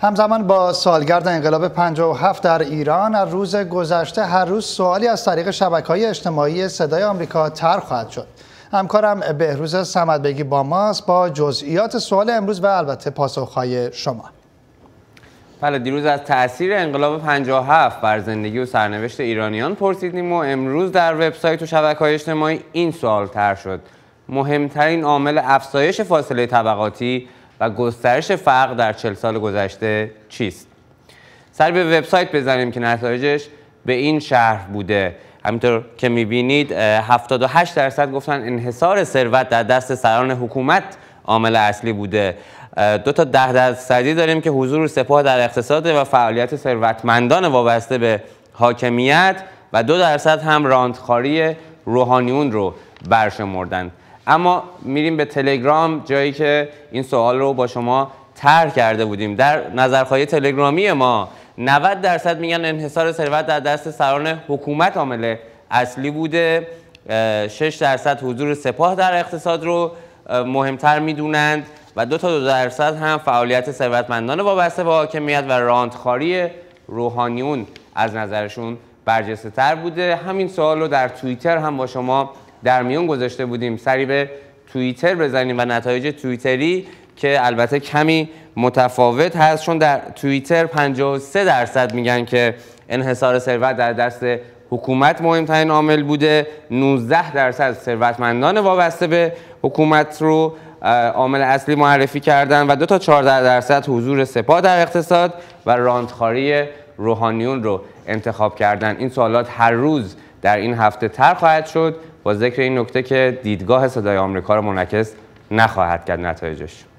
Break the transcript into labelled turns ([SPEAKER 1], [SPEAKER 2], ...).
[SPEAKER 1] همزمان با سالگرد انقلاب 57 در ایران از روز گذشته هر روز سوالی از طریق شبکه های اجتماعی صدای آمریکا تر خواهد شد همکارم بهروز بگی با ماست با جزئیات سوال امروز و البته پاسخهای شما
[SPEAKER 2] بله دیروز از تاثیر انقلاب 57 بر زندگی و سرنوشت ایرانیان پرسیدیم و امروز در وبسایت و شبکه‌های اجتماعی این سوال تر شد مهمترین عامل افزایش فاصله طبقاتی و گسترش فرق در چل سال گذشته چیست سر به وبسایت بزنیم که نتایجش به این شهر بوده همینطور که میبینید 78 درصد گفتن انحصار ثروت در دست سران حکومت عامل اصلی بوده دو تا ده درصدی داریم که حضور سپاه در اقتصاد و فعالیت ثروتمندان وابسته به حاکمیت و دو درصد هم راندخاری روحانیون رو برشمردن اما میریم به تلگرام جایی که این سوال رو با شما طرح کرده بودیم در نظرخواهی تلگرامی ما 90 درصد میگن انحصار ثروت در دست سران حکومت عامل اصلی بوده 6 درصد حضور سپاه در اقتصاد رو مهمتر میدونند و دو تا دو درصد هم فعالیت ثروتمندان وابسته به حاکمیت و راندخاری روحانیون از نظرشون برجسته تر بوده همین سوال رو در توییتر هم با شما در میون گذاشته بودیم سری به توییتر بزنیم و نتایج توییتری که البته کمی متفاوت هست چون در توییتر 53 درصد میگن که انحصار ثروت در دست حکومت مهمترین عامل بوده 19 درصد ثروتمندان وابسته به حکومت رو عامل اصلی معرفی کردن و دو تا 14 درصد حضور سپاه در اقتصاد و راندخاری روحانیون رو انتخاب کردن این سوالات هر روز در این هفته تر خواهد شد با ذکر این نکته که دیدگاه صدای آمریکا را منعکس نخواهد کرد نتایجش